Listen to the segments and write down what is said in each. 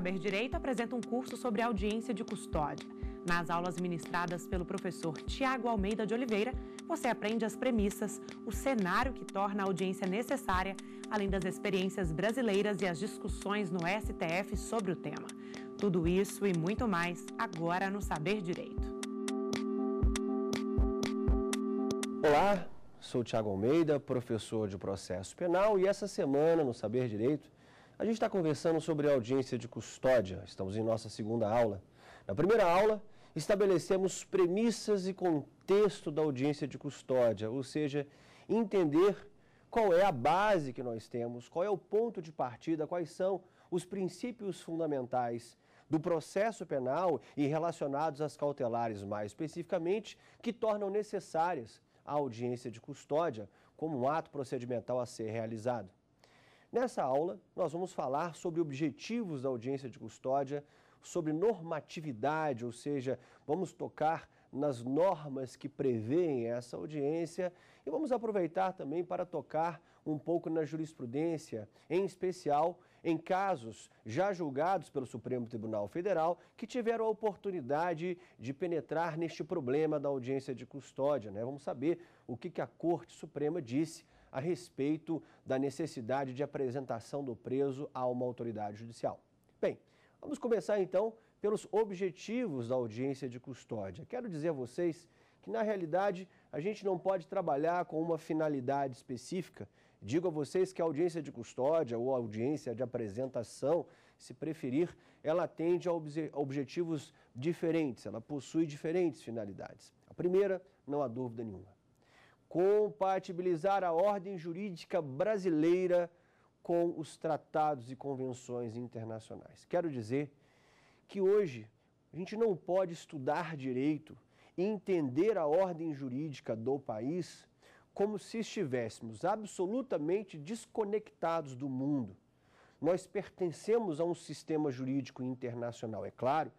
Saber Direito apresenta um curso sobre audiência de custódia. Nas aulas ministradas pelo professor Tiago Almeida de Oliveira, você aprende as premissas, o cenário que torna a audiência necessária, além das experiências brasileiras e as discussões no STF sobre o tema. Tudo isso e muito mais agora no Saber Direito. Olá, sou Tiago Almeida, professor de processo penal, e essa semana no Saber Direito a gente está conversando sobre audiência de custódia, estamos em nossa segunda aula. Na primeira aula, estabelecemos premissas e contexto da audiência de custódia, ou seja, entender qual é a base que nós temos, qual é o ponto de partida, quais são os princípios fundamentais do processo penal e relacionados às cautelares mais especificamente, que tornam necessárias a audiência de custódia como um ato procedimental a ser realizado. Nessa aula, nós vamos falar sobre objetivos da audiência de custódia, sobre normatividade, ou seja, vamos tocar nas normas que prevêem essa audiência e vamos aproveitar também para tocar um pouco na jurisprudência, em especial em casos já julgados pelo Supremo Tribunal Federal que tiveram a oportunidade de penetrar neste problema da audiência de custódia. Né? Vamos saber o que, que a Corte Suprema disse a respeito da necessidade de apresentação do preso a uma autoridade judicial. Bem, vamos começar então pelos objetivos da audiência de custódia. Quero dizer a vocês que, na realidade, a gente não pode trabalhar com uma finalidade específica. Digo a vocês que a audiência de custódia ou a audiência de apresentação, se preferir, ela atende a objetivos diferentes, ela possui diferentes finalidades. A primeira, não há dúvida nenhuma, compatibilizar a ordem jurídica brasileira com os tratados e convenções internacionais. Quero dizer que hoje a gente não pode estudar direito e entender a ordem jurídica do país como se estivéssemos absolutamente desconectados do mundo. Nós pertencemos a um sistema jurídico internacional, é claro,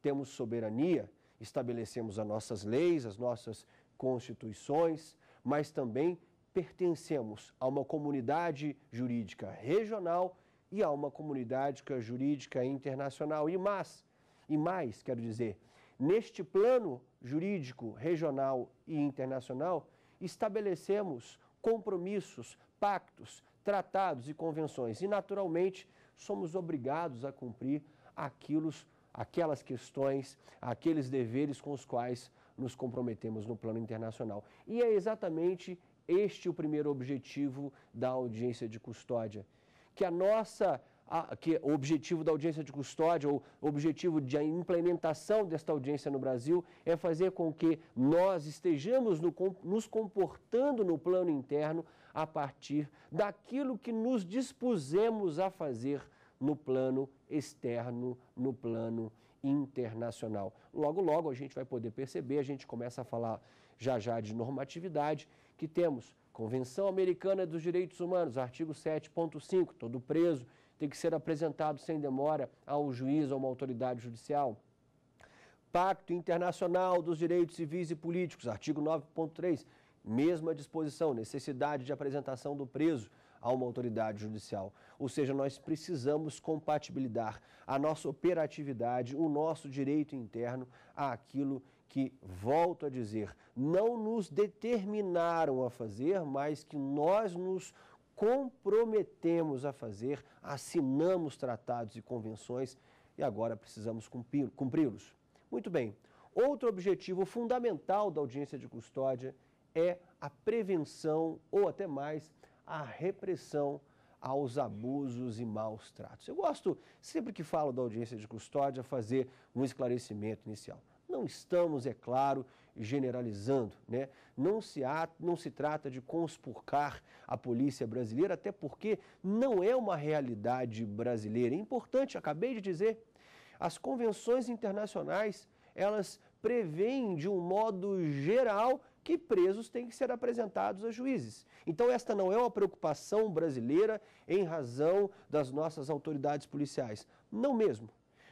temos soberania, estabelecemos as nossas leis, as nossas constituições, mas também pertencemos a uma comunidade jurídica regional e a uma comunidade é jurídica internacional. E mais, e mais, quero dizer, neste plano jurídico regional e internacional, estabelecemos compromissos, pactos, tratados e convenções e, naturalmente, somos obrigados a cumprir aquilo, aquelas questões, aqueles deveres com os quais nos comprometemos no plano internacional. E é exatamente este o primeiro objetivo da audiência de custódia. Que a nossa a, que o objetivo da audiência de custódia ou objetivo de implementação desta audiência no Brasil é fazer com que nós estejamos no, nos comportando no plano interno a partir daquilo que nos dispusemos a fazer no plano externo, no plano internacional. Logo, logo a gente vai poder perceber, a gente começa a falar já já de normatividade, que temos Convenção Americana dos Direitos Humanos, artigo 7.5, todo preso tem que ser apresentado sem demora ao juiz ou uma autoridade judicial. Pacto Internacional dos Direitos Civis e Políticos, artigo 9.3, mesma disposição, necessidade de apresentação do preso a uma autoridade judicial. Ou seja, nós precisamos compatibilizar a nossa operatividade, o nosso direito interno àquilo que, volto a dizer, não nos determinaram a fazer, mas que nós nos comprometemos a fazer, assinamos tratados e convenções e agora precisamos cumpri-los. Muito bem, outro objetivo fundamental da audiência de custódia é a prevenção ou até mais a repressão aos abusos e maus tratos. Eu gosto, sempre que falo da audiência de custódia, fazer um esclarecimento inicial. Não estamos, é claro, generalizando, né? Não se, há, não se trata de conspurcar a polícia brasileira, até porque não é uma realidade brasileira. É importante, acabei de dizer, as convenções internacionais, elas prevêem de um modo geral que presos têm que ser apresentados a juízes. Então, esta não é uma preocupação brasileira em razão das nossas autoridades policiais. Não mesmo.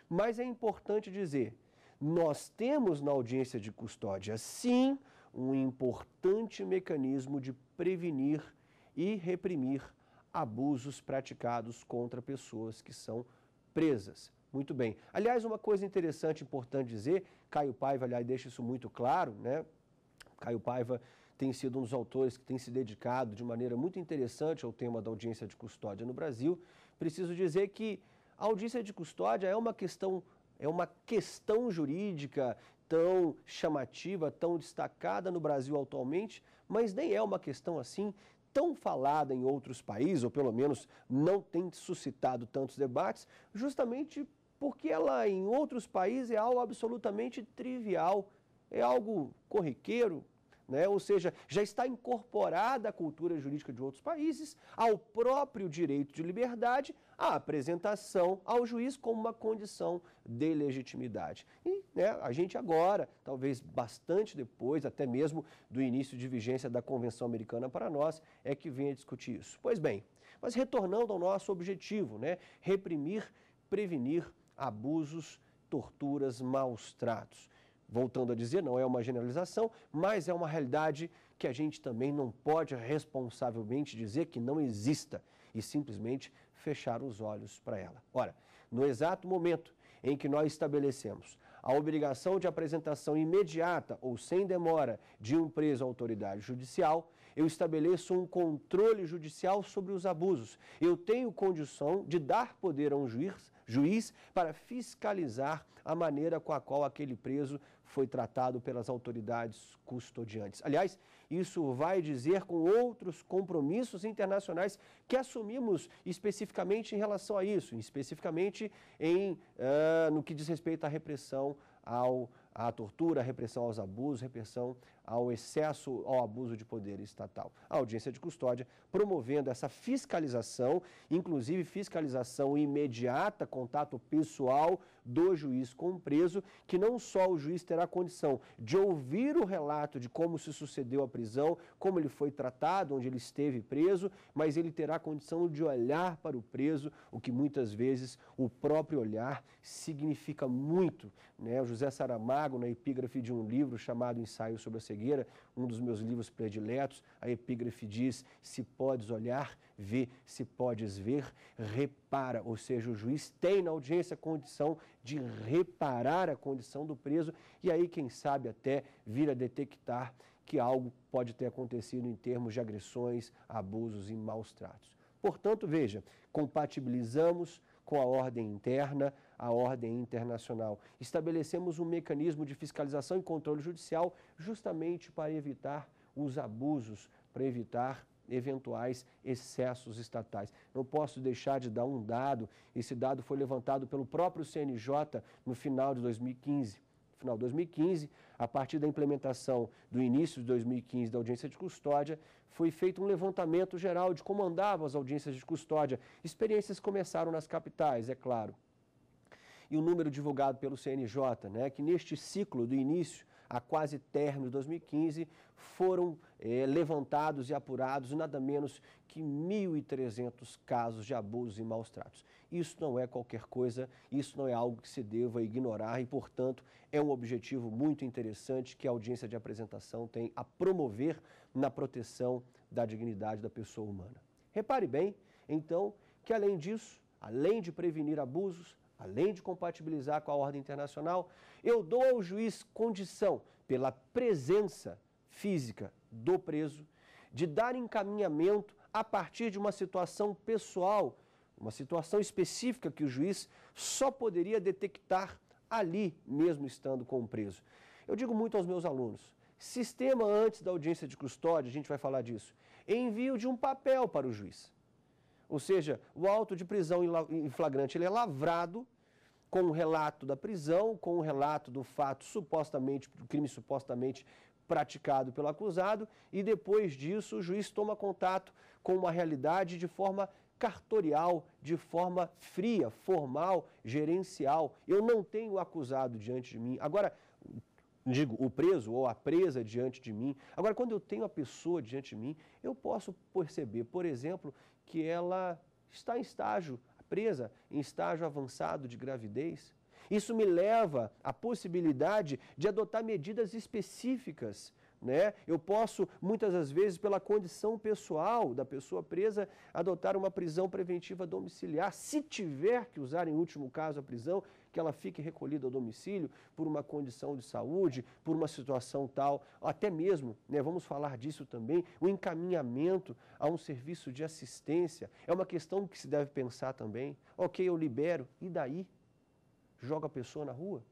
Mas é importante dizer: nós temos na audiência de custódia, sim, um importante mecanismo de prevenir e reprimir abusos praticados contra pessoas que são presas. Muito bem. Aliás, uma coisa interessante, importante dizer, Caio Paiva, aliás, deixa isso muito claro, né? Caio Paiva tem sido um dos autores que tem se dedicado de maneira muito interessante ao tema da audiência de custódia no Brasil. Preciso dizer que a audiência de custódia é uma questão, é uma questão jurídica tão chamativa, tão destacada no Brasil atualmente, mas nem é uma questão assim tão falada em outros países, ou pelo menos não tem suscitado tantos debates, justamente porque ela em outros países é algo absolutamente trivial, é algo corriqueiro, né? ou seja, já está incorporada à cultura jurídica de outros países, ao próprio direito de liberdade, a apresentação ao juiz como uma condição de legitimidade. E né, a gente agora, talvez bastante depois, até mesmo do início de vigência da Convenção Americana para nós, é que venha discutir isso. Pois bem, mas retornando ao nosso objetivo, né, reprimir, prevenir abusos, torturas, maus tratos voltando a dizer, não é uma generalização, mas é uma realidade que a gente também não pode responsavelmente dizer que não exista e simplesmente fechar os olhos para ela. Ora, no exato momento em que nós estabelecemos a obrigação de apresentação imediata ou sem demora de um preso à autoridade judicial, eu estabeleço um controle judicial sobre os abusos. Eu tenho condição de dar poder a um juiz, juiz para fiscalizar a maneira com a qual aquele preso foi tratado pelas autoridades custodiantes. Aliás, isso vai dizer com outros compromissos internacionais que assumimos especificamente em relação a isso, especificamente em, uh, no que diz respeito à repressão ao, à tortura, à repressão aos abusos, repressão ao excesso, ao abuso de poder estatal. A audiência de custódia promovendo essa fiscalização, inclusive fiscalização imediata, contato pessoal do juiz com o preso, que não só o juiz terá condição de ouvir o relato de como se sucedeu a prisão, como ele foi tratado, onde ele esteve preso, mas ele terá condição de olhar para o preso, o que muitas vezes o próprio olhar significa muito. Né? O José Saramago, na epígrafe de um livro chamado Ensaio sobre a Cegueira, um dos meus livros prediletos, a epígrafe diz: Se podes olhar, vê, se podes ver, repara. Ou seja, o juiz tem na audiência a condição de reparar a condição do preso e aí, quem sabe, até vir a detectar que algo pode ter acontecido em termos de agressões, abusos e maus tratos. Portanto, veja, compatibilizamos com a ordem interna, a ordem internacional. Estabelecemos um mecanismo de fiscalização e controle judicial justamente para evitar os abusos, para evitar eventuais excessos estatais. Não posso deixar de dar um dado, esse dado foi levantado pelo próprio CNJ no final de 2015 final de 2015, a partir da implementação do início de 2015 da audiência de custódia, foi feito um levantamento geral de como andavam as audiências de custódia. Experiências começaram nas capitais, é claro. E o número divulgado pelo CNJ, né, que neste ciclo do início a quase término de 2015, foram é, levantados e apurados nada menos que 1.300 casos de abusos e maus tratos. Isso não é qualquer coisa, isso não é algo que se deva ignorar e, portanto, é um objetivo muito interessante que a audiência de apresentação tem a promover na proteção da dignidade da pessoa humana. Repare bem, então, que além disso, além de prevenir abusos, além de compatibilizar com a ordem internacional, eu dou ao juiz condição, pela presença física do preso, de dar encaminhamento a partir de uma situação pessoal, uma situação específica que o juiz só poderia detectar ali mesmo estando com o preso. Eu digo muito aos meus alunos, sistema antes da audiência de custódia, a gente vai falar disso, envio de um papel para o juiz. Ou seja, o auto de prisão em flagrante ele é lavrado com o relato da prisão, com o relato do fato supostamente, do crime supostamente praticado pelo acusado, e depois disso o juiz toma contato com uma realidade de forma cartorial, de forma fria, formal, gerencial. Eu não tenho o acusado diante de mim. Agora, digo, o preso ou a presa diante de mim. Agora, quando eu tenho a pessoa diante de mim, eu posso perceber, por exemplo, que ela está em estágio presa, em estágio avançado de gravidez. Isso me leva à possibilidade de adotar medidas específicas. Né? Eu posso, muitas das vezes, pela condição pessoal da pessoa presa, adotar uma prisão preventiva domiciliar, se tiver que usar, em último caso, a prisão, que ela fique recolhida ao domicílio por uma condição de saúde, por uma situação tal, até mesmo, né, vamos falar disso também, o encaminhamento a um serviço de assistência. É uma questão que se deve pensar também. Ok, eu libero, e daí? Joga a pessoa na rua?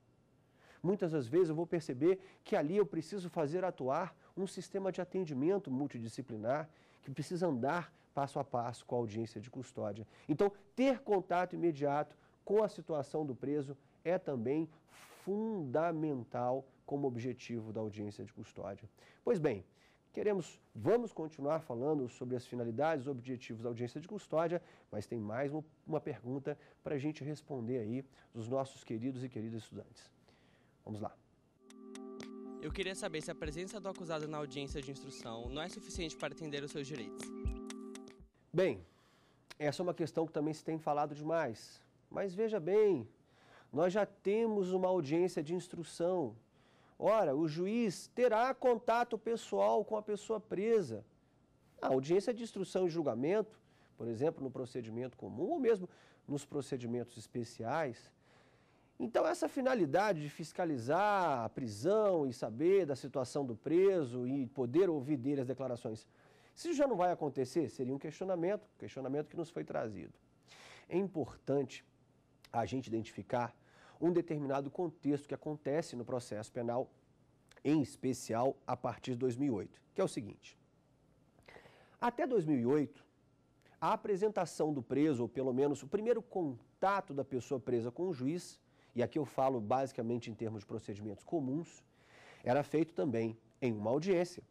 Muitas das vezes eu vou perceber que ali eu preciso fazer atuar um sistema de atendimento multidisciplinar que precisa andar passo a passo com a audiência de custódia. Então, ter contato imediato com a situação do preso é também fundamental como objetivo da audiência de custódia. Pois bem, queremos, vamos continuar falando sobre as finalidades, e objetivos da audiência de custódia, mas tem mais uma pergunta para a gente responder aí dos nossos queridos e queridas estudantes. Vamos lá. Eu queria saber se a presença do acusado na audiência de instrução não é suficiente para atender os seus direitos. Bem, essa é uma questão que também se tem falado demais. Mas veja bem, nós já temos uma audiência de instrução. Ora, o juiz terá contato pessoal com a pessoa presa. A audiência de instrução e julgamento, por exemplo, no procedimento comum ou mesmo nos procedimentos especiais. Então, essa finalidade de fiscalizar a prisão e saber da situação do preso e poder ouvir dele as declarações, se já não vai acontecer, seria um questionamento, questionamento que nos foi trazido. É importante a gente identificar um determinado contexto que acontece no processo penal, em especial a partir de 2008, que é o seguinte. Até 2008, a apresentação do preso, ou pelo menos o primeiro contato da pessoa presa com o juiz, e aqui eu falo basicamente em termos de procedimentos comuns, era feito também em uma audiência,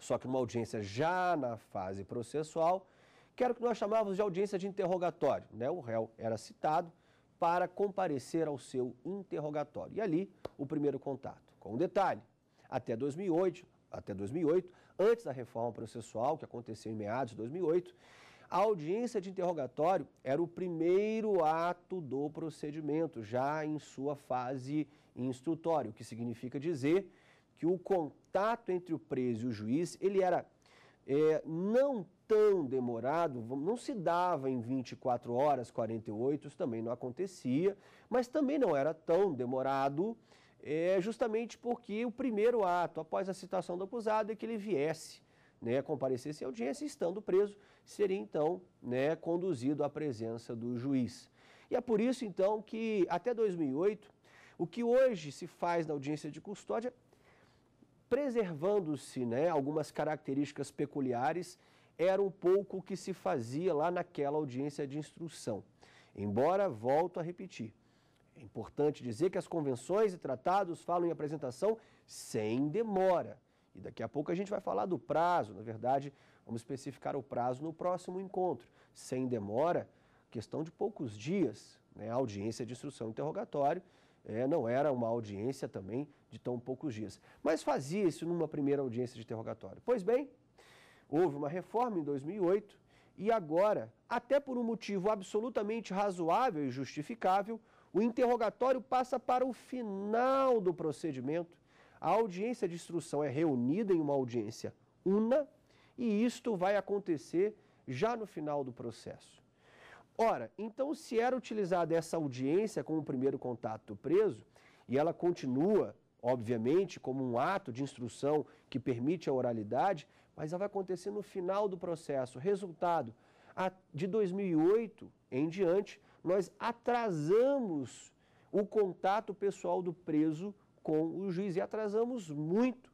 só que numa audiência já na fase processual, que era o que nós chamávamos de audiência de interrogatório. Né? O réu era citado, para comparecer ao seu interrogatório. E ali, o primeiro contato. Com um detalhe, até 2008, até 2008, antes da reforma processual, que aconteceu em meados de 2008, a audiência de interrogatório era o primeiro ato do procedimento, já em sua fase instrutória, o que significa dizer que o contato entre o preso e o juiz, ele era é, não tão demorado, não se dava em 24 horas, 48, isso também não acontecia, mas também não era tão demorado, é, justamente porque o primeiro ato, após a citação do acusado, é que ele viesse, né, comparecesse à audiência, estando preso, seria então né, conduzido à presença do juiz. E é por isso, então, que até 2008, o que hoje se faz na audiência de custódia, preservando-se né, algumas características peculiares era o pouco que se fazia lá naquela audiência de instrução. Embora, volto a repetir, é importante dizer que as convenções e tratados falam em apresentação sem demora. E daqui a pouco a gente vai falar do prazo, na verdade, vamos especificar o prazo no próximo encontro. Sem demora, questão de poucos dias, né? a audiência de instrução interrogatório é, não era uma audiência também de tão poucos dias. Mas fazia isso numa primeira audiência de interrogatório. Pois bem, Houve uma reforma em 2008 e agora, até por um motivo absolutamente razoável e justificável, o interrogatório passa para o final do procedimento. A audiência de instrução é reunida em uma audiência una e isto vai acontecer já no final do processo. Ora, então se era utilizada essa audiência como o primeiro contato do preso, e ela continua, obviamente, como um ato de instrução que permite a oralidade, mas ela vai acontecer no final do processo. Resultado, de 2008 em diante, nós atrasamos o contato pessoal do preso com o juiz e atrasamos muito.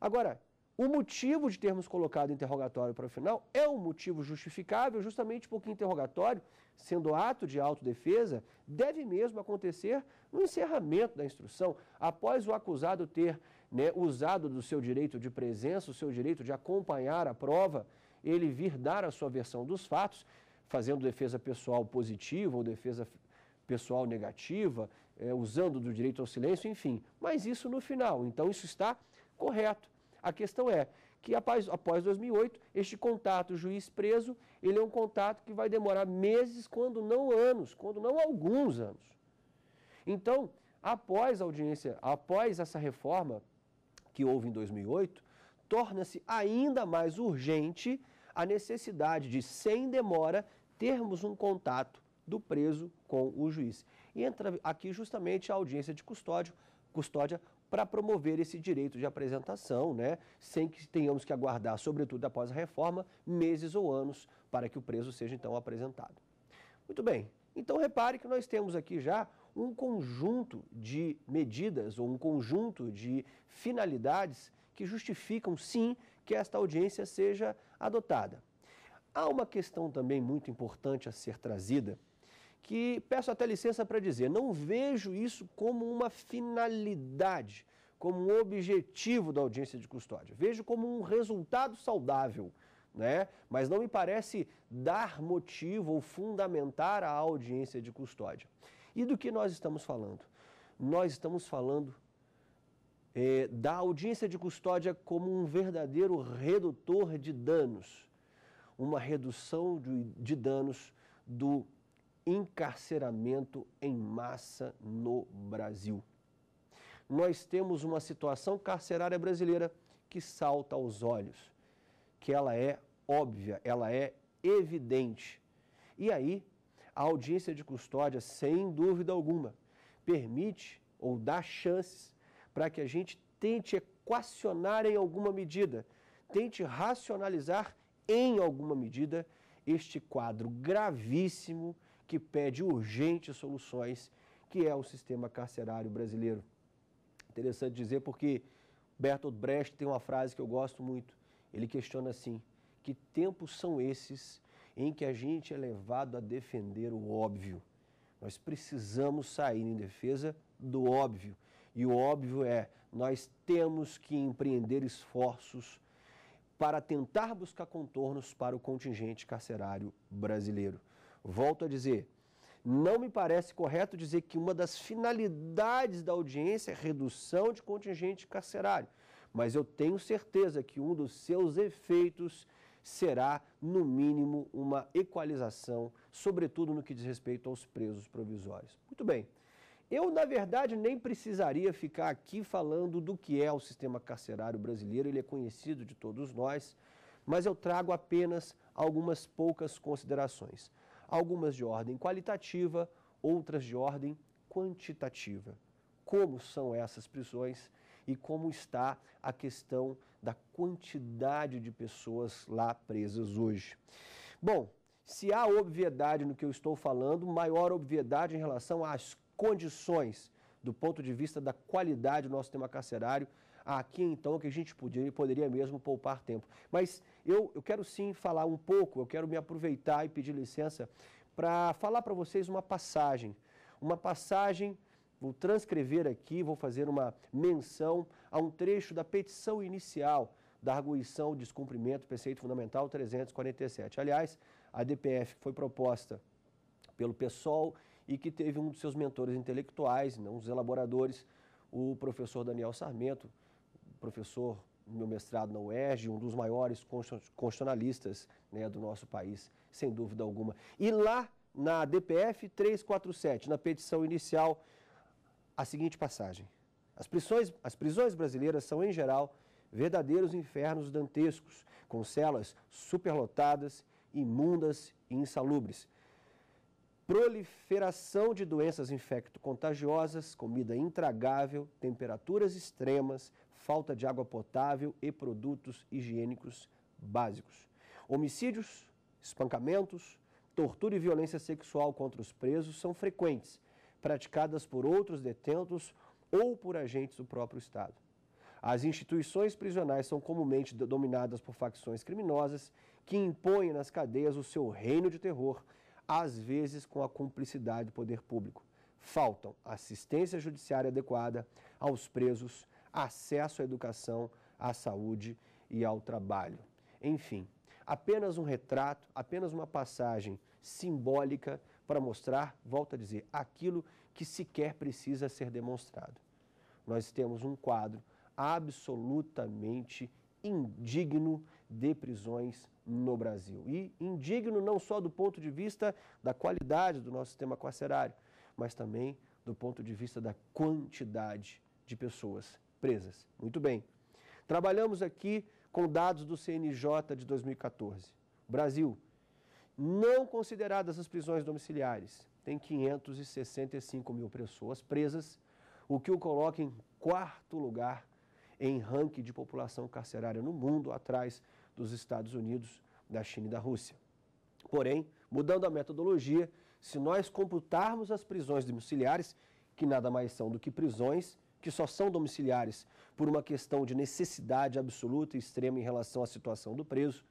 Agora, o motivo de termos colocado interrogatório para o final é um motivo justificável, justamente porque interrogatório, sendo ato de autodefesa, deve mesmo acontecer no encerramento da instrução, após o acusado ter né, usado do seu direito de presença, o seu direito de acompanhar a prova, ele vir dar a sua versão dos fatos, fazendo defesa pessoal positiva ou defesa pessoal negativa, é, usando do direito ao silêncio, enfim. Mas isso no final, então isso está correto. A questão é que após, após 2008, este contato juiz-preso, ele é um contato que vai demorar meses, quando não anos, quando não alguns anos. Então, após a audiência, após essa reforma, que houve em 2008, torna-se ainda mais urgente a necessidade de, sem demora, termos um contato do preso com o juiz. E entra aqui justamente a audiência de custódio, custódia para promover esse direito de apresentação, né, sem que tenhamos que aguardar, sobretudo após a reforma, meses ou anos para que o preso seja então apresentado. Muito bem, então repare que nós temos aqui já um conjunto de medidas ou um conjunto de finalidades que justificam, sim, que esta audiência seja adotada. Há uma questão também muito importante a ser trazida, que peço até licença para dizer, não vejo isso como uma finalidade, como um objetivo da audiência de custódia. Vejo como um resultado saudável, né? mas não me parece dar motivo ou fundamentar a audiência de custódia. E do que nós estamos falando? Nós estamos falando é, da audiência de custódia como um verdadeiro redutor de danos, uma redução de, de danos do encarceramento em massa no Brasil. Nós temos uma situação carcerária brasileira que salta aos olhos, que ela é óbvia, ela é evidente. E aí a audiência de custódia, sem dúvida alguma, permite ou dá chances para que a gente tente equacionar em alguma medida, tente racionalizar em alguma medida este quadro gravíssimo que pede urgentes soluções, que é o sistema carcerário brasileiro. Interessante dizer porque Bertolt Brecht tem uma frase que eu gosto muito. Ele questiona assim: que tempos são esses em que a gente é levado a defender o óbvio. Nós precisamos sair em defesa do óbvio. E o óbvio é: nós temos que empreender esforços para tentar buscar contornos para o contingente carcerário brasileiro. Volto a dizer, não me parece correto dizer que uma das finalidades da audiência é redução de contingente carcerário, mas eu tenho certeza que um dos seus efeitos será, no mínimo, uma equalização, sobretudo no que diz respeito aos presos provisórios. Muito bem. Eu, na verdade, nem precisaria ficar aqui falando do que é o sistema carcerário brasileiro, ele é conhecido de todos nós, mas eu trago apenas algumas poucas considerações. Algumas de ordem qualitativa, outras de ordem quantitativa. Como são essas prisões e como está a questão da quantidade de pessoas lá presas hoje. Bom, se há obviedade no que eu estou falando, maior obviedade em relação às condições do ponto de vista da qualidade do nosso tema carcerário, aqui então que a gente podia, poderia mesmo poupar tempo. Mas eu, eu quero sim falar um pouco, eu quero me aproveitar e pedir licença para falar para vocês uma passagem, uma passagem Vou transcrever aqui, vou fazer uma menção a um trecho da petição inicial da arguição de descumprimento, preceito fundamental 347. Aliás, a DPF foi proposta pelo PSOL e que teve um dos seus mentores intelectuais, né, um dos elaboradores, o professor Daniel Sarmento, professor do meu mestrado na UERJ, um dos maiores constitucionalistas né, do nosso país, sem dúvida alguma. E lá na DPF 347, na petição inicial a seguinte passagem: as prisões, as prisões brasileiras são, em geral, verdadeiros infernos dantescos, com celas superlotadas, imundas e insalubres. Proliferação de doenças infecto-contagiosas, comida intragável, temperaturas extremas, falta de água potável e produtos higiênicos básicos. Homicídios, espancamentos, tortura e violência sexual contra os presos são frequentes praticadas por outros detentos ou por agentes do próprio Estado. As instituições prisionais são comumente dominadas por facções criminosas que impõem nas cadeias o seu reino de terror, às vezes com a cumplicidade do poder público. Faltam assistência judiciária adequada aos presos, acesso à educação, à saúde e ao trabalho. Enfim, apenas um retrato, apenas uma passagem simbólica para mostrar, volto a dizer, aquilo que sequer precisa ser demonstrado. Nós temos um quadro absolutamente indigno de prisões no Brasil. E indigno não só do ponto de vista da qualidade do nosso sistema carcerário, mas também do ponto de vista da quantidade de pessoas presas. Muito bem. Trabalhamos aqui com dados do CNJ de 2014. Brasil não consideradas as prisões domiciliares, tem 565 mil pessoas presas, o que o coloca em quarto lugar em ranking de população carcerária no mundo, atrás dos Estados Unidos, da China e da Rússia. Porém, mudando a metodologia, se nós computarmos as prisões domiciliares, que nada mais são do que prisões que só são domiciliares por uma questão de necessidade absoluta e extrema em relação à situação do preso,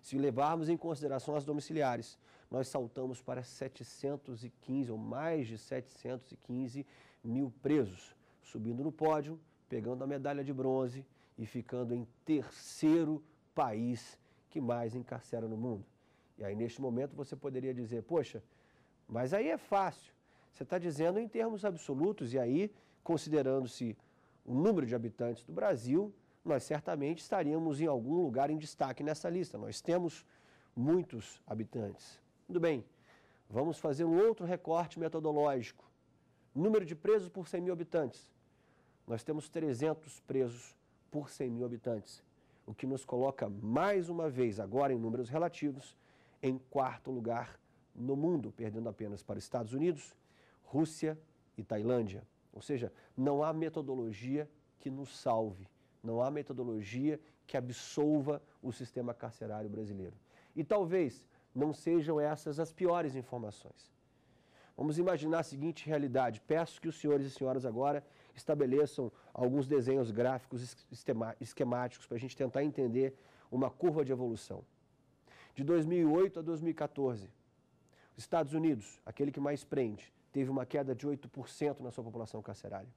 se levarmos em consideração as domiciliares, nós saltamos para 715 ou mais de 715 mil presos, subindo no pódio, pegando a medalha de bronze e ficando em terceiro país que mais encarcera no mundo. E aí, neste momento, você poderia dizer: poxa, mas aí é fácil. Você está dizendo em termos absolutos, e aí, considerando-se o número de habitantes do Brasil, nós certamente estaríamos em algum lugar em destaque nessa lista. Nós temos muitos habitantes. Tudo bem, vamos fazer um outro recorte metodológico. Número de presos por 100 mil habitantes. Nós temos 300 presos por 100 mil habitantes, o que nos coloca mais uma vez, agora em números relativos, em quarto lugar no mundo, perdendo apenas para Estados Unidos, Rússia e Tailândia. Ou seja, não há metodologia que nos salve. Não há metodologia que absolva o sistema carcerário brasileiro. E talvez não sejam essas as piores informações. Vamos imaginar a seguinte realidade. Peço que os senhores e senhoras agora estabeleçam alguns desenhos gráficos esquemáticos para a gente tentar entender uma curva de evolução. De 2008 a 2014, os Estados Unidos, aquele que mais prende, teve uma queda de 8% na sua população carcerária.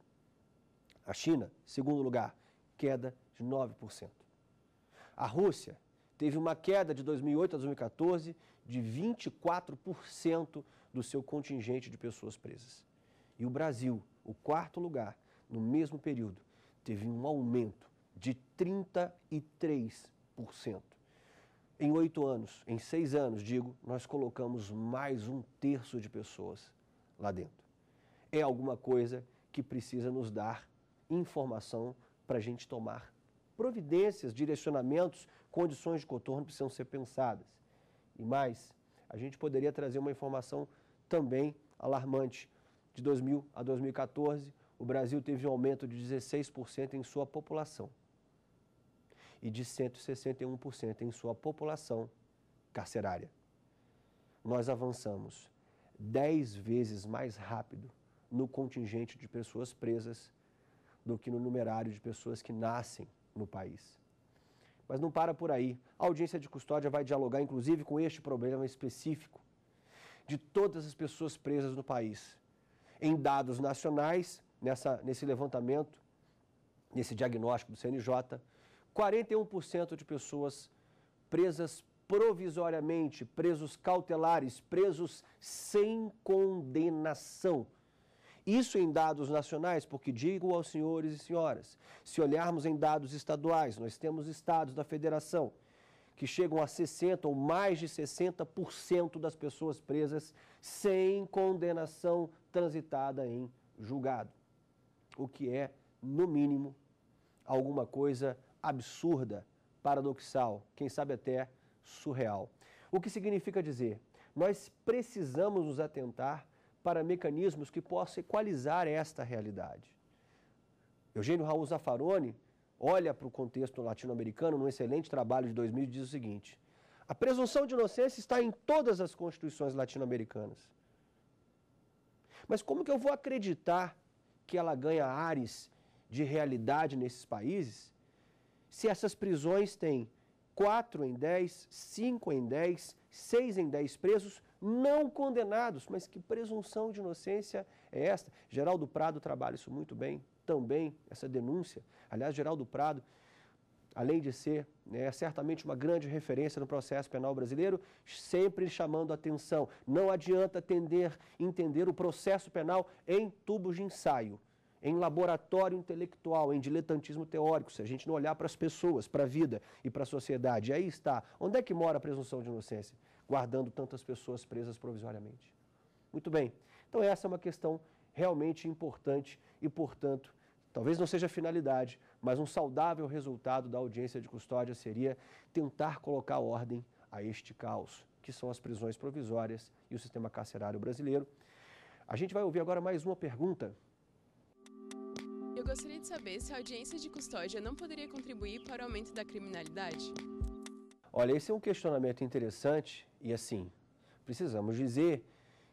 A China, segundo lugar, queda de 9%. A Rússia teve uma queda de 2008 a 2014 de 24% do seu contingente de pessoas presas. E o Brasil, o quarto lugar, no mesmo período, teve um aumento de 33%. Em oito anos, em seis anos, digo, nós colocamos mais um terço de pessoas lá dentro. É alguma coisa que precisa nos dar informação para a gente tomar providências, direcionamentos, condições de contorno precisam ser pensadas. E mais, a gente poderia trazer uma informação também alarmante. De 2000 a 2014, o Brasil teve um aumento de 16% em sua população e de 161% em sua população carcerária. Nós avançamos 10 vezes mais rápido no contingente de pessoas presas do que no numerário de pessoas que nascem no país. Mas não para por aí. A audiência de custódia vai dialogar, inclusive, com este problema específico de todas as pessoas presas no país. Em dados nacionais, nessa, nesse levantamento, nesse diagnóstico do CNJ, 41% de pessoas presas provisoriamente, presos cautelares, presos sem condenação isso em dados nacionais, porque digo aos senhores e senhoras, se olharmos em dados estaduais, nós temos estados da federação que chegam a 60% ou mais de 60% das pessoas presas sem condenação transitada em julgado. O que é, no mínimo, alguma coisa absurda, paradoxal, quem sabe até surreal. O que significa dizer, nós precisamos nos atentar para mecanismos que possam equalizar esta realidade. Eugênio Raul Zaffaroni olha para o contexto latino-americano num excelente trabalho de 2000 e diz o seguinte: a presunção de inocência está em todas as constituições latino-americanas. Mas como que eu vou acreditar que ela ganha ares de realidade nesses países se essas prisões têm 4 em 10, 5 em 10, 6 em 10 presos não condenados, mas que presunção de inocência é esta? Geraldo Prado trabalha isso muito bem, também, essa denúncia. Aliás, Geraldo Prado, além de ser né, certamente uma grande referência no processo penal brasileiro, sempre chamando atenção. Não adianta tender, entender o processo penal em tubos de ensaio, em laboratório intelectual, em diletantismo teórico, se a gente não olhar para as pessoas, para a vida e para a sociedade. E aí está. Onde é que mora a presunção de inocência? guardando tantas pessoas presas provisoriamente. Muito bem, então essa é uma questão realmente importante e, portanto, talvez não seja a finalidade, mas um saudável resultado da audiência de custódia seria tentar colocar ordem a este caos, que são as prisões provisórias e o sistema carcerário brasileiro. A gente vai ouvir agora mais uma pergunta eu gostaria de saber se a audiência de custódia não poderia contribuir para o aumento da criminalidade. Olha, esse é um questionamento interessante e assim, precisamos dizer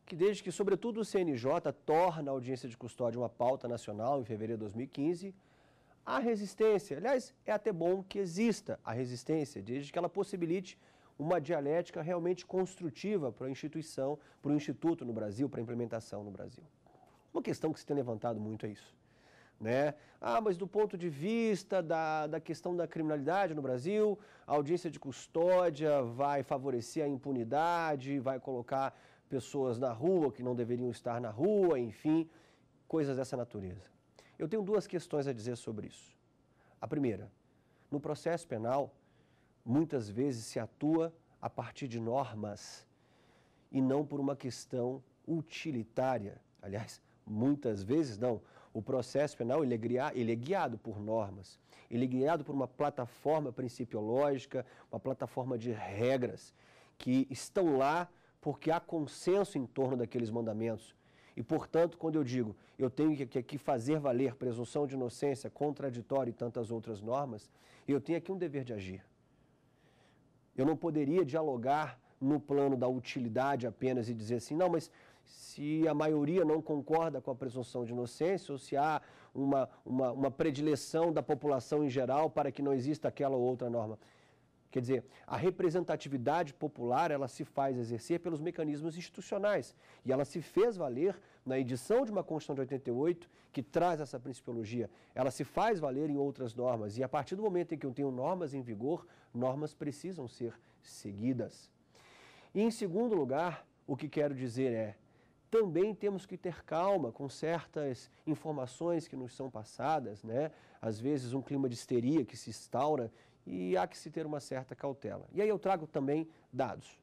que desde que, sobretudo, o CNJ torna a audiência de custódia uma pauta nacional em fevereiro de 2015, há resistência. Aliás, é até bom que exista a resistência, desde que ela possibilite uma dialética realmente construtiva para a instituição, para o Instituto no Brasil, para a implementação no Brasil. Uma questão que se tem levantado muito é isso. Né? Ah, mas do ponto de vista da, da questão da criminalidade no Brasil, a audiência de custódia vai favorecer a impunidade, vai colocar pessoas na rua que não deveriam estar na rua, enfim, coisas dessa natureza. Eu tenho duas questões a dizer sobre isso. A primeira, no processo penal, muitas vezes se atua a partir de normas e não por uma questão utilitária. Aliás, muitas vezes não o processo penal é ele é, guiado, por normas, ele é guiado por uma plataforma principiológica, uma plataforma de regras que estão lá porque há consenso em torno daqueles mandamentos. E, portanto, quando eu digo eu tenho que aqui fazer valer presunção de inocência, contraditório e tantas outras normas, eu tenho aqui um dever de agir. Eu não poderia dialogar no plano da utilidade apenas e dizer assim, não, mas se a maioria não concorda com a presunção de inocência ou se há uma, uma, uma predileção da população em geral para que não exista aquela ou outra norma. Quer dizer, a representatividade popular ela se faz exercer pelos mecanismos institucionais e ela se fez valer na edição de uma Constituição de 88 que traz essa principiologia. Ela se faz valer em outras normas e a partir do momento em que eu tenho normas em vigor, normas precisam ser seguidas. E em segundo lugar, o que quero dizer é também temos que ter calma com certas informações que nos são passadas, né? às vezes um clima de histeria que se instaura e há que se ter uma certa cautela. E aí eu trago também dados.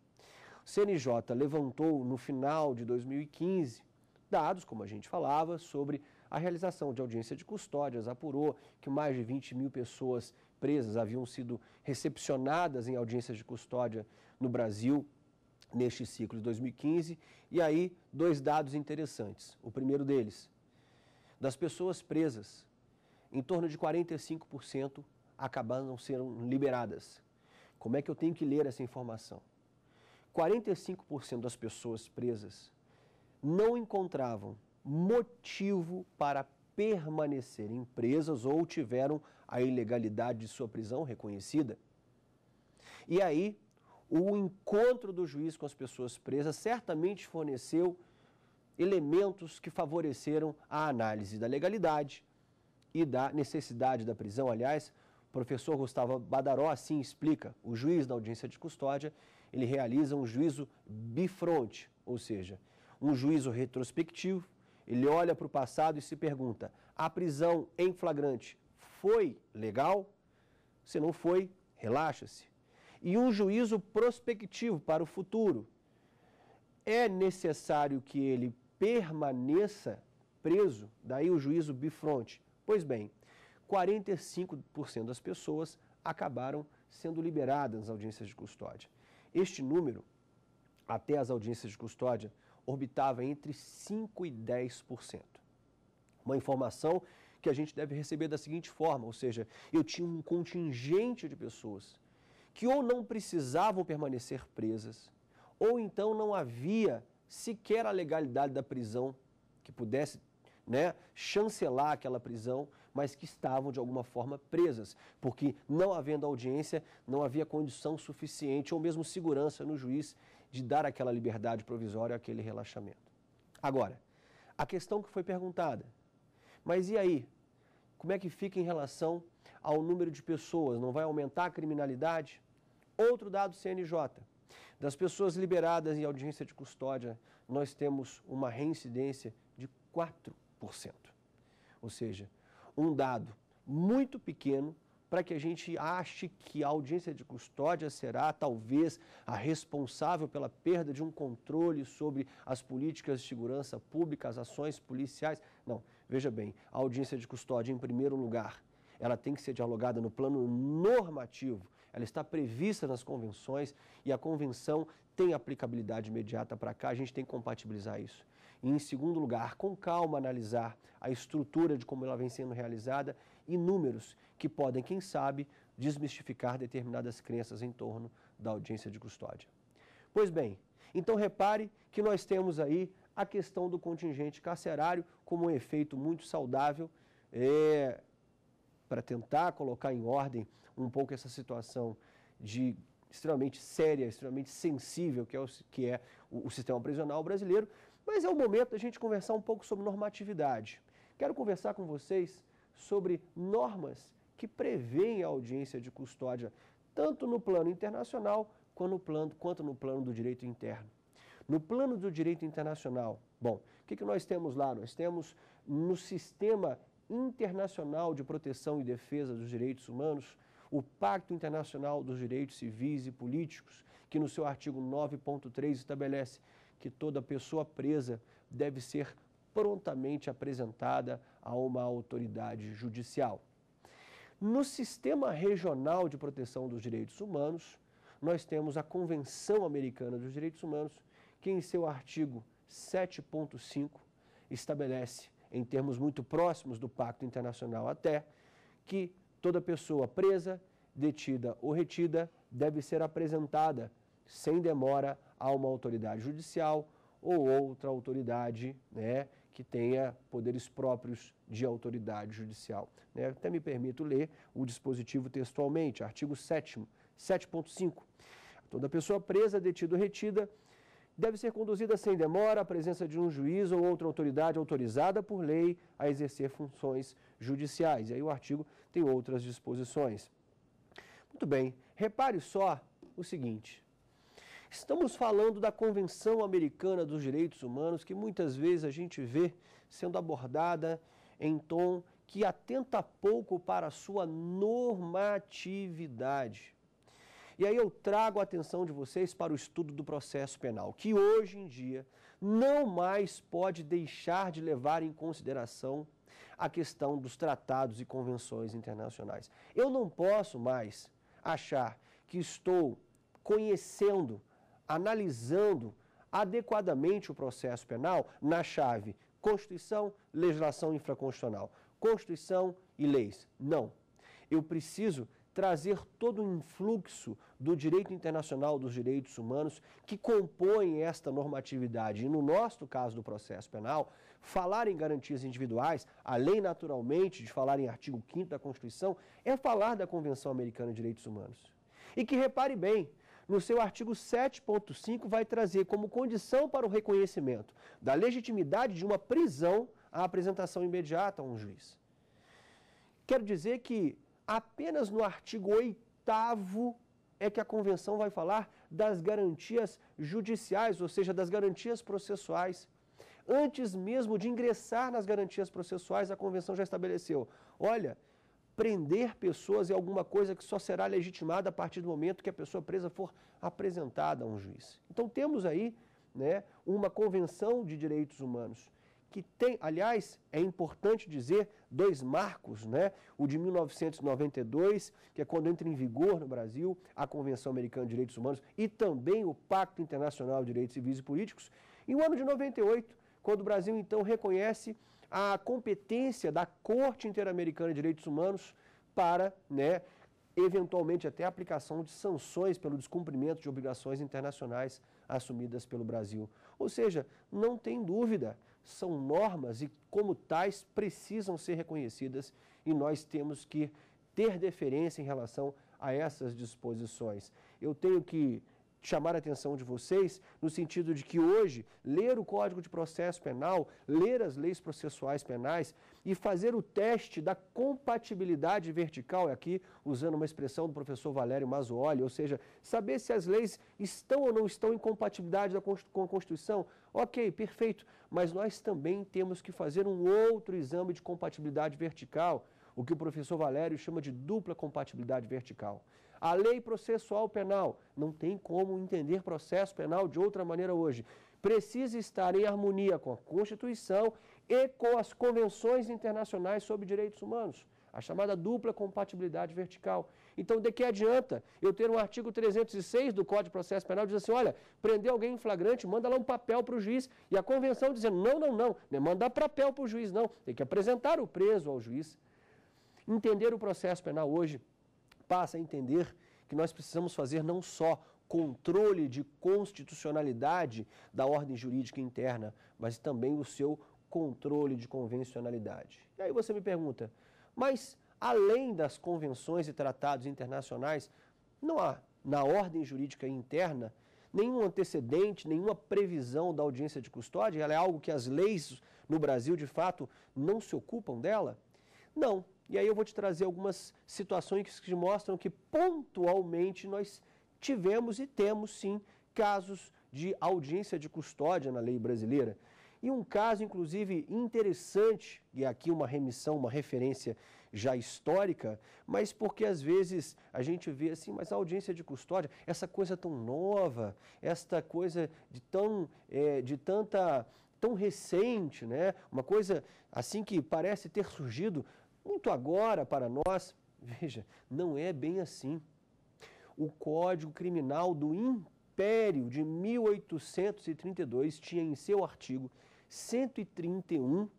O CNJ levantou no final de 2015 dados, como a gente falava, sobre a realização de audiência de custódias, apurou que mais de 20 mil pessoas presas haviam sido recepcionadas em audiências de custódia no Brasil neste ciclo de 2015. E aí, dois dados interessantes. O primeiro deles, das pessoas presas, em torno de 45% acabaram sendo liberadas. Como é que eu tenho que ler essa informação? 45% das pessoas presas não encontravam motivo para permanecerem presas ou tiveram a ilegalidade de sua prisão reconhecida. E aí, o encontro do juiz com as pessoas presas certamente forneceu elementos que favoreceram a análise da legalidade e da necessidade da prisão. Aliás, o professor Gustavo Badaró assim explica: o juiz da audiência de custódia ele realiza um juízo bifronte, ou seja, um juízo retrospectivo. Ele olha para o passado e se pergunta: a prisão em flagrante foi legal? Se não foi, relaxa-se e um juízo prospectivo para o futuro. É necessário que ele permaneça preso, daí o juízo bifronte. Pois bem, 45% das pessoas acabaram sendo liberadas nas audiências de custódia. Este número, até as audiências de custódia, orbitava entre 5% e 10%. Uma informação que a gente deve receber da seguinte forma, ou seja, eu tinha um contingente de pessoas que ou não precisavam permanecer presas, ou então não havia sequer a legalidade da prisão que pudesse né, chancelar aquela prisão, mas que estavam de alguma forma presas, porque não havendo audiência, não havia condição suficiente ou mesmo segurança no juiz de dar aquela liberdade provisória, aquele relaxamento. Agora, a questão que foi perguntada, mas e aí? Como é que fica em relação ao número de pessoas? Não vai aumentar a criminalidade? Outro dado CNJ. Das pessoas liberadas em audiência de custódia, nós temos uma reincidência de 4%. Ou seja, um dado muito pequeno para que a gente ache que a audiência de custódia será talvez a responsável pela perda de um controle sobre as políticas de segurança pública, as ações policiais. Não, veja bem, a audiência de custódia, em primeiro lugar, ela tem que ser dialogada no plano normativo, ela está prevista nas convenções e a convenção tem aplicabilidade imediata para cá, a gente tem que compatibilizar isso. E, em segundo lugar, com calma analisar a estrutura de como ela vem sendo realizada e números que podem, quem sabe, desmistificar determinadas crenças em torno da audiência de custódia. Pois bem, então repare que nós temos aí a questão do contingente carcerário como um efeito muito saudável é, para tentar colocar em ordem um pouco essa situação de extremamente séria, extremamente sensível que é o, que é o, o sistema prisional brasileiro, mas é o momento da gente conversar um pouco sobre normatividade. Quero conversar com vocês sobre normas que prevêem a audiência de custódia, tanto no plano internacional quanto no plano, quanto no plano do direito interno. No plano do direito internacional, bom, o que, que nós temos lá? Nós temos no sistema Internacional de Proteção e Defesa dos Direitos Humanos, o Pacto Internacional dos Direitos Civis e Políticos, que no seu artigo 9.3 estabelece que toda pessoa presa deve ser prontamente apresentada a uma autoridade judicial. No Sistema Regional de Proteção dos Direitos Humanos, nós temos a Convenção Americana dos Direitos Humanos, que em seu artigo 7.5 estabelece em termos muito próximos do Pacto Internacional até, que toda pessoa presa, detida ou retida deve ser apresentada sem demora a uma autoridade judicial ou outra autoridade né, que tenha poderes próprios de autoridade judicial. Né? Até me permito ler o dispositivo textualmente, artigo 7 7.5. Toda pessoa presa, detida ou retida deve ser conduzida sem demora à presença de um juiz ou outra autoridade autorizada por lei a exercer funções judiciais. E aí o artigo tem outras disposições. Muito bem, repare só o seguinte. Estamos falando da Convenção Americana dos Direitos Humanos, que muitas vezes a gente vê sendo abordada em tom que atenta pouco para a sua normatividade. E aí eu trago a atenção de vocês para o estudo do processo penal, que hoje em dia não mais pode deixar de levar em consideração a questão dos tratados e convenções internacionais. Eu não posso mais achar que estou conhecendo, analisando adequadamente o processo penal na chave Constituição, legislação infraconstitucional, Constituição e leis. Não. Eu preciso trazer todo o influxo do direito internacional dos direitos humanos que compõe esta normatividade. E no nosso caso do processo penal, falar em garantias individuais, além naturalmente de falar em artigo 5 da Constituição, é falar da Convenção Americana de Direitos Humanos. E que repare bem, no seu artigo 7.5 vai trazer como condição para o reconhecimento da legitimidade de uma prisão a apresentação imediata a um juiz. Quero dizer que apenas no artigo 8 é que a convenção vai falar das garantias judiciais, ou seja, das garantias processuais. Antes mesmo de ingressar nas garantias processuais, a convenção já estabeleceu: olha, prender pessoas é alguma coisa que só será legitimada a partir do momento que a pessoa presa for apresentada a um juiz. Então temos aí né, uma convenção de direitos humanos que tem, aliás, é importante dizer dois marcos, né? O de 1992, que é quando entra em vigor no Brasil a Convenção Americana de Direitos Humanos e também o Pacto Internacional de Direitos Civis e Políticos, e o ano de 98, quando o Brasil então reconhece a competência da Corte Interamericana de Direitos Humanos para, né, eventualmente até a aplicação de sanções pelo descumprimento de obrigações internacionais assumidas pelo Brasil. Ou seja, não tem dúvida são normas e, como tais, precisam ser reconhecidas e nós temos que ter deferência em relação a essas disposições. Eu tenho que chamar a atenção de vocês no sentido de que hoje ler o Código de Processo Penal, ler as leis processuais penais e fazer o teste da compatibilidade vertical, aqui usando uma expressão do professor Valério Mazuoli, ou seja, saber se as leis estão ou não estão em compatibilidade com a Constituição, Ok, perfeito, mas nós também temos que fazer um outro exame de compatibilidade vertical, o que o professor Valério chama de dupla compatibilidade vertical. A lei processual penal, não tem como entender processo penal de outra maneira hoje. Precisa estar em harmonia com a Constituição e com as convenções internacionais sobre direitos humanos a chamada dupla compatibilidade vertical. Então, de que adianta eu ter um artigo 306 do Código de Processo Penal que diz assim, olha, prender alguém em flagrante, manda lá um papel para o juiz. E a convenção dizendo, não, não, não, não é mandar papel para o juiz, não. Tem que apresentar o preso ao juiz. Entender o processo penal hoje passa a entender que nós precisamos fazer não só controle de constitucionalidade da ordem jurídica interna, mas também o seu controle de convencionalidade. E aí você me pergunta, mas, além das convenções e tratados internacionais, não há, na ordem jurídica interna, nenhum antecedente, nenhuma previsão da audiência de custódia? Ela é algo que as leis no Brasil, de fato, não se ocupam dela? Não. E aí eu vou te trazer algumas situações que mostram que pontualmente nós tivemos e temos sim casos de audiência de custódia na lei brasileira. E um caso, inclusive, interessante, e aqui uma remissão, uma referência já histórica, mas porque às vezes a gente vê assim, mas a audiência de custódia, essa coisa tão nova, esta coisa de, tão, é, de tanta tão recente, né? uma coisa assim que parece ter surgido muito agora para nós. Veja, não é bem assim. O Código Criminal do Império de 1832 tinha em seu artigo 131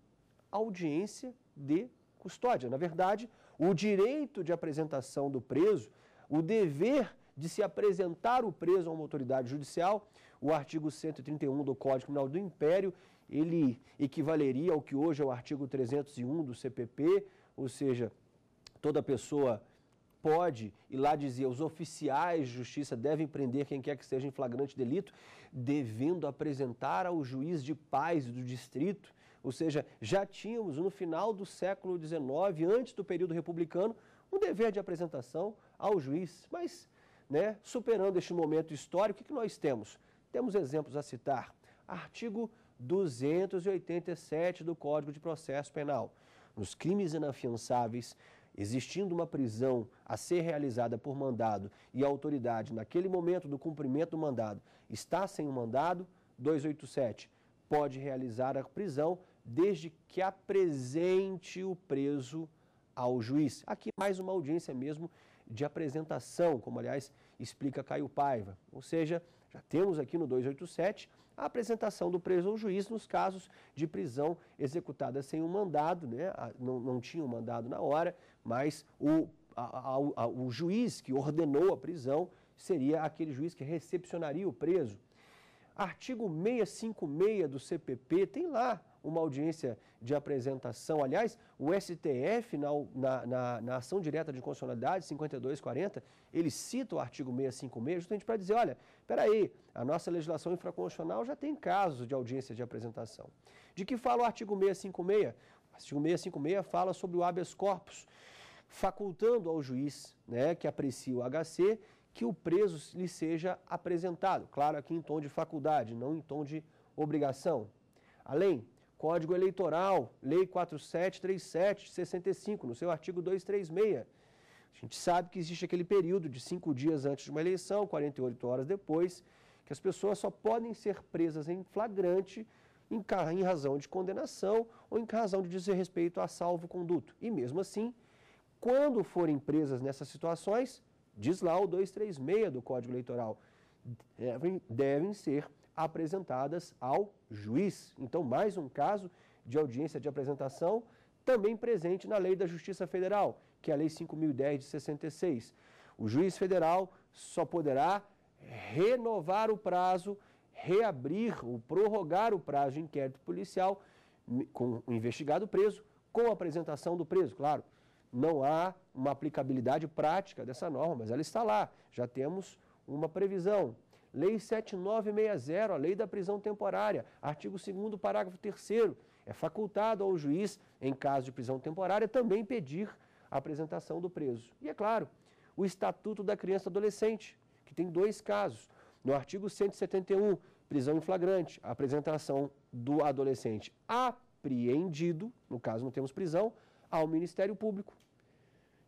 audiência de custódia. Na verdade, o direito de apresentação do preso, o dever de se apresentar o preso a uma autoridade judicial, o artigo 131 do Código Criminal do Império, ele equivaleria ao que hoje é o artigo 301 do CPP, ou seja, toda pessoa pode, e lá dizia, os oficiais de justiça devem prender quem quer que seja em flagrante delito, devendo apresentar ao juiz de paz do distrito. Ou seja, já tínhamos no final do século XIX, antes do período republicano, um dever de apresentação ao juiz. Mas, né, superando este momento histórico, o que nós temos? Temos exemplos a citar. Artigo 287 do Código de Processo Penal. Nos crimes inafiançáveis, existindo uma prisão a ser realizada por mandado e a autoridade, naquele momento do cumprimento do mandado, está sem o mandado, 287 pode realizar a prisão desde que apresente o preso ao juiz. Aqui mais uma audiência mesmo de apresentação, como aliás explica Caio Paiva. Ou seja, já temos aqui no 287 a apresentação do preso ao juiz nos casos de prisão executada sem um mandado, né? não, não tinha um mandado na hora, mas o, a, a, o juiz que ordenou a prisão seria aquele juiz que recepcionaria o preso. Artigo 656 do CPP tem lá uma audiência de apresentação. Aliás, o STF, na, na, na ação direta de constitucionalidade 5240, ele cita o artigo 656 justamente para dizer, olha, peraí, a nossa legislação infraconstitucional já tem casos de audiência de apresentação. De que fala o artigo 656? O artigo 656 fala sobre o habeas corpus, facultando ao juiz né, que aprecia o HC que o preso lhe seja apresentado. Claro, aqui em tom de faculdade, não em tom de obrigação. Além Código Eleitoral, Lei 4737 de 65, no seu artigo 236. A gente sabe que existe aquele período de cinco dias antes de uma eleição, 48 horas depois, que as pessoas só podem ser presas em flagrante em razão de condenação ou em razão de desrespeito a salvo-conduto. E mesmo assim, quando forem presas nessas situações, diz lá o 236 do Código Eleitoral, devem, devem ser apresentadas ao juiz. Então, mais um caso de audiência de apresentação também presente na Lei da Justiça Federal, que é a Lei 5010 de 66. O juiz federal só poderá renovar o prazo, reabrir ou prorrogar o prazo de inquérito policial com o investigado preso, com a apresentação do preso, claro. Não há uma aplicabilidade prática dessa norma, mas ela está lá. Já temos uma previsão, Lei 7960, a lei da prisão temporária, artigo 2 parágrafo 3 é facultado ao juiz, em caso de prisão temporária, também pedir a apresentação do preso. E é claro, o Estatuto da Criança e Adolescente, que tem dois casos. No artigo 171, prisão em flagrante, a apresentação do adolescente apreendido, no caso não temos prisão, ao Ministério Público.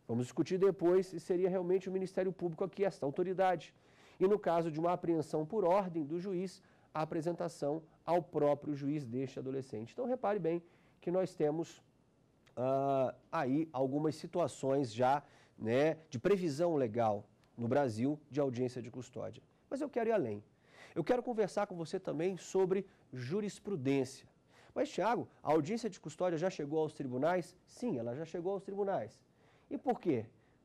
Vamos discutir depois se seria realmente o Ministério Público aqui, esta autoridade e, no caso de uma apreensão por ordem do juiz, a apresentação ao próprio juiz deste adolescente. Então, repare bem que nós temos uh, aí algumas situações já né, de previsão legal no Brasil de audiência de custódia. Mas eu quero ir além. Eu quero conversar com você também sobre jurisprudência. Mas, Tiago, a audiência de custódia já chegou aos tribunais? Sim, ela já chegou aos tribunais. E por quê?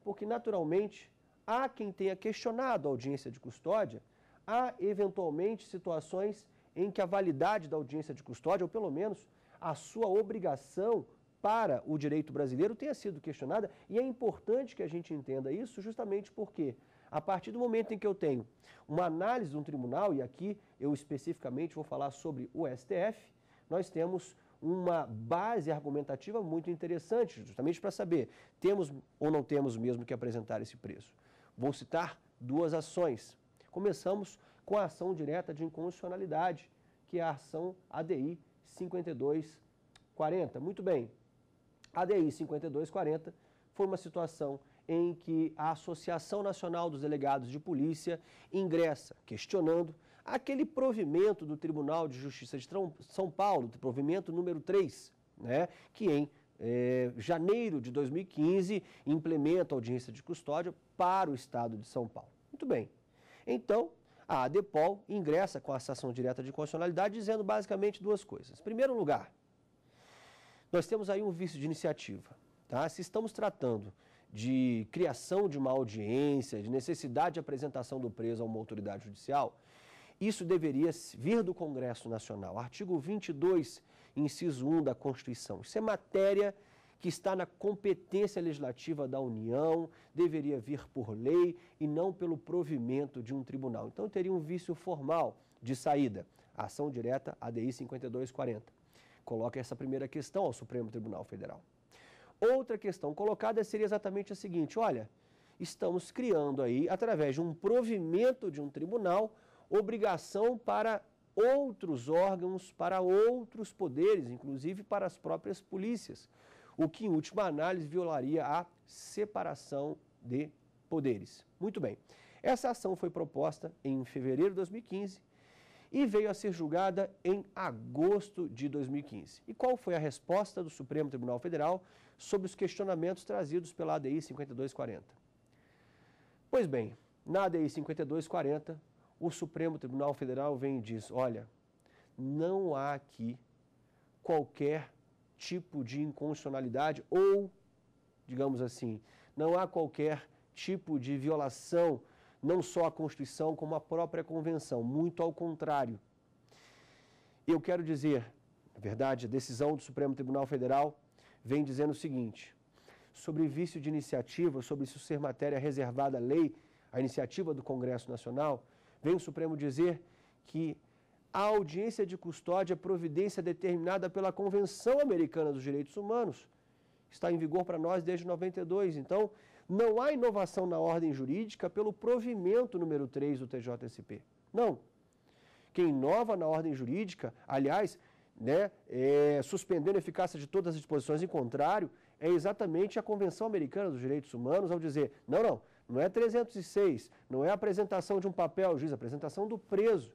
Porque, naturalmente, há quem tenha questionado a audiência de custódia, há eventualmente situações em que a validade da audiência de custódia, ou pelo menos a sua obrigação para o direito brasileiro, tenha sido questionada, e é importante que a gente entenda isso justamente porque, a partir do momento em que eu tenho uma análise de um tribunal, e aqui eu especificamente vou falar sobre o STF, nós temos uma base argumentativa muito interessante, justamente para saber, temos ou não temos mesmo que apresentar esse preço. Vou citar duas ações. Começamos com a ação direta de inconstitucionalidade, que é a ação ADI 5240. Muito bem, ADI 5240 foi uma situação em que a Associação Nacional dos Delegados de Polícia ingressa questionando aquele provimento do Tribunal de Justiça de São Paulo, provimento número 3, né, que em eh, janeiro de 2015 implementa audiência de custódia para o Estado de São Paulo. Muito bem. Então, a ADEPOL ingressa com a ação direta de constitucionalidade dizendo basicamente duas coisas. Em primeiro lugar, nós temos aí um vício de iniciativa. Tá? Se estamos tratando de criação de uma audiência, de necessidade de apresentação do preso a uma autoridade judicial, isso deveria vir do Congresso Nacional. Artigo 22, inciso 1 da Constituição. Isso é matéria que está na competência legislativa da União, deveria vir por lei e não pelo provimento de um tribunal. Então teria um vício formal de saída. Ação direta ADI 5240. Coloca essa primeira questão ao Supremo Tribunal Federal. Outra questão colocada seria exatamente a seguinte: olha, estamos criando aí, através de um provimento de um tribunal, obrigação para outros órgãos, para outros poderes, inclusive para as próprias polícias o que, em última análise, violaria a separação de poderes. Muito bem. Essa ação foi proposta em fevereiro de 2015 e veio a ser julgada em agosto de 2015. E qual foi a resposta do Supremo Tribunal Federal sobre os questionamentos trazidos pela ADI 5240? Pois bem, na ADI 5240, o Supremo Tribunal Federal vem e diz: olha, não há aqui qualquer tipo de inconstitucionalidade ou, digamos assim, não há qualquer tipo de violação, não só à Constituição, como à própria Convenção. Muito ao contrário. Eu quero dizer, na verdade, a decisão do Supremo Tribunal Federal vem dizendo o seguinte: sobre vício de iniciativa, sobre isso ser matéria reservada à lei, à iniciativa do Congresso Nacional, vem o Supremo dizer que a audiência de custódia, é providência determinada pela Convenção Americana dos Direitos Humanos, está em vigor para nós desde 92. Então, não há inovação na ordem jurídica pelo provimento número 3 do TJSP. Não. Quem inova na ordem jurídica, aliás, né, é, suspendendo a eficácia de todas as disposições em contrário, é exatamente a Convenção Americana dos Direitos Humanos ao dizer, não, não, não é 306, não é a apresentação de um papel, juiz, a apresentação do preso.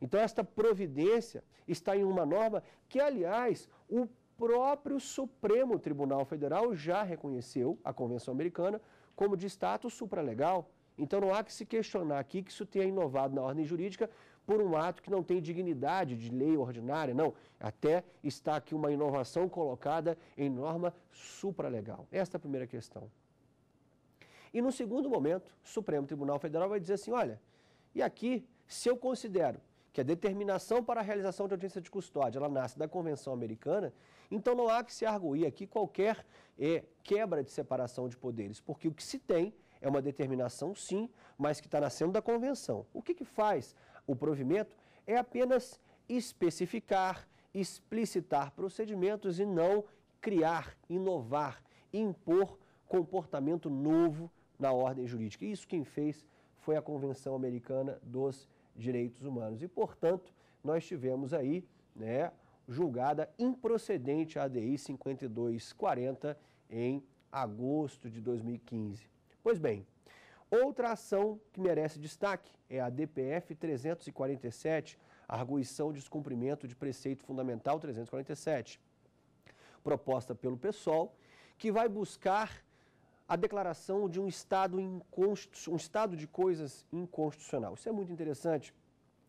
Então, esta providência está em uma norma que, aliás, o próprio Supremo Tribunal Federal já reconheceu a Convenção Americana como de status supralegal. Então, não há que se questionar aqui que isso tenha inovado na ordem jurídica por um ato que não tem dignidade de lei ordinária, não. Até está aqui uma inovação colocada em norma supralegal. Esta é a primeira questão. E no segundo momento, o Supremo Tribunal Federal vai dizer assim: olha, e aqui, se eu considero que a é determinação para a realização de audiência de custódia, ela nasce da Convenção Americana, então não há que se arguir aqui qualquer é, quebra de separação de poderes, porque o que se tem é uma determinação, sim, mas que está nascendo da Convenção. O que, que faz o provimento é apenas especificar, explicitar procedimentos e não criar, inovar, impor comportamento novo na ordem jurídica. Isso quem fez foi a Convenção Americana dos direitos humanos. E, portanto, nós tivemos aí né, julgada improcedente a ADI 5240 em agosto de 2015. Pois bem, outra ação que merece destaque é a DPF 347, arguição de descumprimento de preceito fundamental 347, proposta pelo PSOL, que vai buscar a declaração de um estado, um estado de coisas inconstitucional. Isso é muito interessante.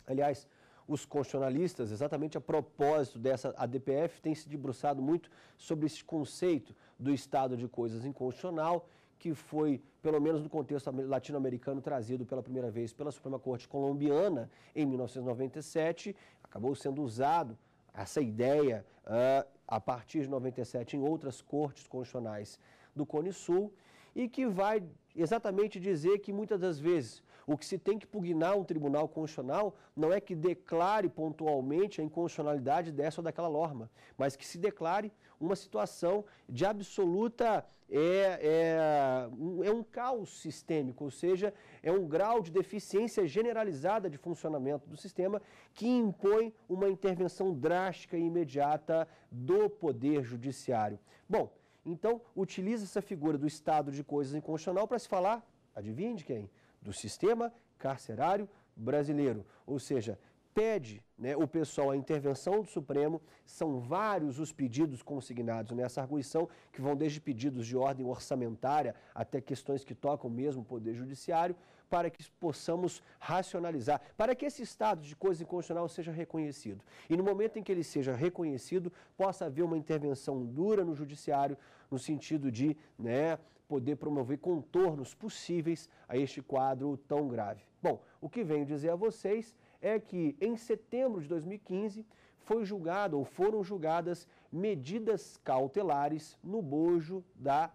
Aliás, os constitucionalistas, exatamente a propósito dessa ADPF, têm se debruçado muito sobre esse conceito do estado de coisas inconstitucional, que foi, pelo menos no contexto latino-americano, trazido pela primeira vez pela Suprema Corte Colombiana em 1997, acabou sendo usado essa ideia ah, a partir de 97 em outras cortes constitucionais do Cone Sul e que vai exatamente dizer que muitas das vezes o que se tem que pugnar um tribunal constitucional não é que declare pontualmente a inconstitucionalidade dessa ou daquela norma, mas que se declare uma situação de absoluta. É, é, é um caos sistêmico, ou seja, é um grau de deficiência generalizada de funcionamento do sistema que impõe uma intervenção drástica e imediata do Poder Judiciário. Bom, então, utiliza essa figura do estado de coisas inconstitucional para se falar, adivinhe quem? Do sistema carcerário brasileiro. Ou seja, pede né, o pessoal a intervenção do Supremo. São vários os pedidos consignados nessa arguição, que vão desde pedidos de ordem orçamentária até questões que tocam mesmo o Poder Judiciário, para que possamos racionalizar, para que esse estado de coisa inconstitucional seja reconhecido. E no momento em que ele seja reconhecido, possa haver uma intervenção dura no Judiciário, no sentido de né, poder promover contornos possíveis a este quadro tão grave. Bom, o que venho dizer a vocês é que em setembro de 2015 foi julgado ou foram julgadas medidas cautelares no bojo da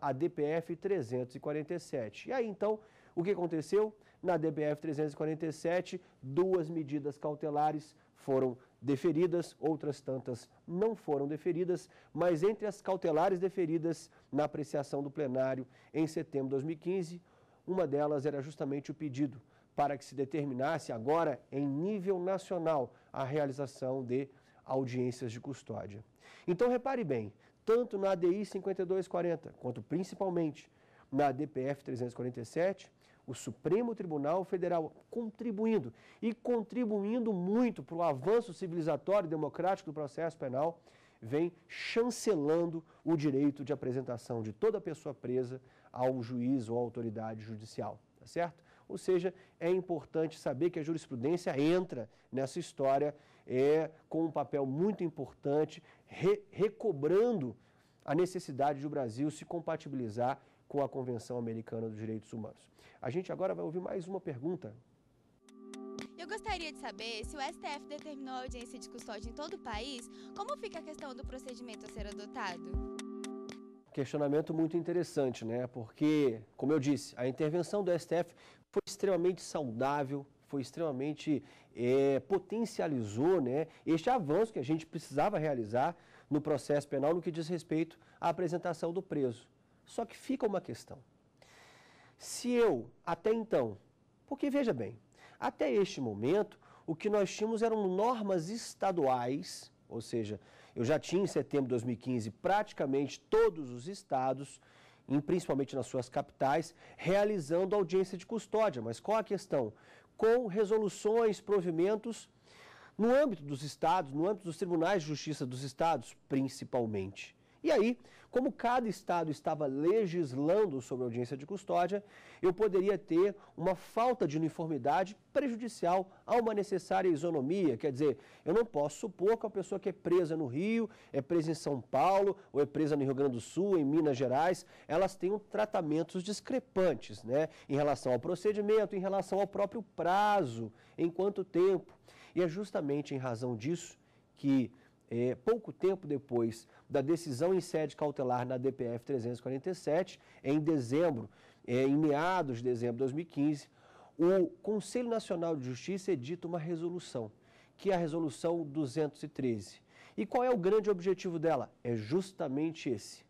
ADPF 347. E aí então, o que aconteceu? Na DPF 347, duas medidas cautelares foram deferidas, outras tantas não foram deferidas, mas entre as cautelares deferidas na apreciação do plenário em setembro de 2015, uma delas era justamente o pedido para que se determinasse agora, em nível nacional, a realização de audiências de custódia. Então, repare bem, tanto na ADI 5240, quanto principalmente na DPF 347, o Supremo Tribunal Federal contribuindo e contribuindo muito para o avanço civilizatório e democrático do processo penal, vem chancelando o direito de apresentação de toda pessoa presa ao juiz ou autoridade judicial, tá certo? Ou seja, é importante saber que a jurisprudência entra nessa história é, com um papel muito importante, re, recobrando a necessidade de o Brasil se compatibilizar com a Convenção Americana dos Direitos Humanos. A gente agora vai ouvir mais uma pergunta. Eu gostaria de saber se o STF determinou a audiência de custódia em todo o país, como fica a questão do procedimento a ser adotado? questionamento muito interessante, né? Porque, como eu disse, a intervenção do STF foi extremamente saudável, foi extremamente é, potencializou, né? Este avanço que a gente precisava realizar no processo penal no que diz respeito à apresentação do preso. Só que fica uma questão. Se eu, até então, porque veja bem, até este momento, o que nós tínhamos eram normas estaduais, ou seja, eu já tinha em setembro de 2015 praticamente todos os estados, principalmente nas suas capitais, realizando audiência de custódia. Mas qual a questão? Com resoluções, provimentos no âmbito dos estados, no âmbito dos tribunais de justiça dos estados, principalmente. E aí, como cada estado estava legislando sobre audiência de custódia, eu poderia ter uma falta de uniformidade prejudicial a uma necessária isonomia. Quer dizer, eu não posso supor que a pessoa que é presa no Rio, é presa em São Paulo, ou é presa no Rio Grande do Sul, em Minas Gerais, elas tenham tratamentos discrepantes, né? Em relação ao procedimento, em relação ao próprio prazo, em quanto tempo. E é justamente em razão disso que é, pouco tempo depois da decisão em sede cautelar na DPF 347, em dezembro, é, em meados de dezembro de 2015, o Conselho Nacional de Justiça edita uma resolução, que é a resolução 213. E qual é o grande objetivo dela? É justamente esse: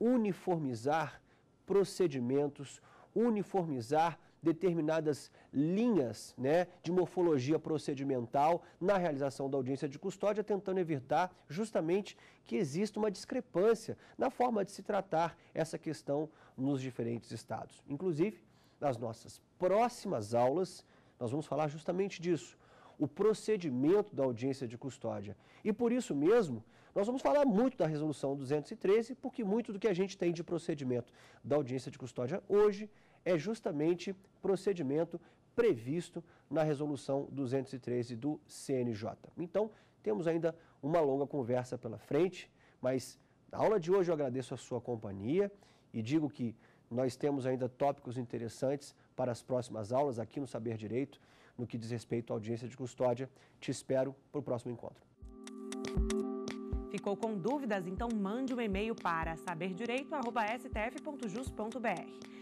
uniformizar procedimentos, uniformizar determinadas linhas né, de morfologia procedimental na realização da audiência de custódia, tentando evitar justamente que exista uma discrepância na forma de se tratar essa questão nos diferentes estados. Inclusive, nas nossas próximas aulas, nós vamos falar justamente disso, o procedimento da audiência de custódia. E por isso mesmo, nós vamos falar muito da resolução 213, porque muito do que a gente tem de procedimento da audiência de custódia hoje é justamente procedimento previsto na resolução 213 do CNJ. Então, temos ainda uma longa conversa pela frente, mas na aula de hoje eu agradeço a sua companhia e digo que nós temos ainda tópicos interessantes para as próximas aulas aqui no Saber Direito, no que diz respeito à audiência de custódia. Te espero para o próximo encontro. Ficou com dúvidas? Então mande um e-mail para saberdireito.stf.jus.br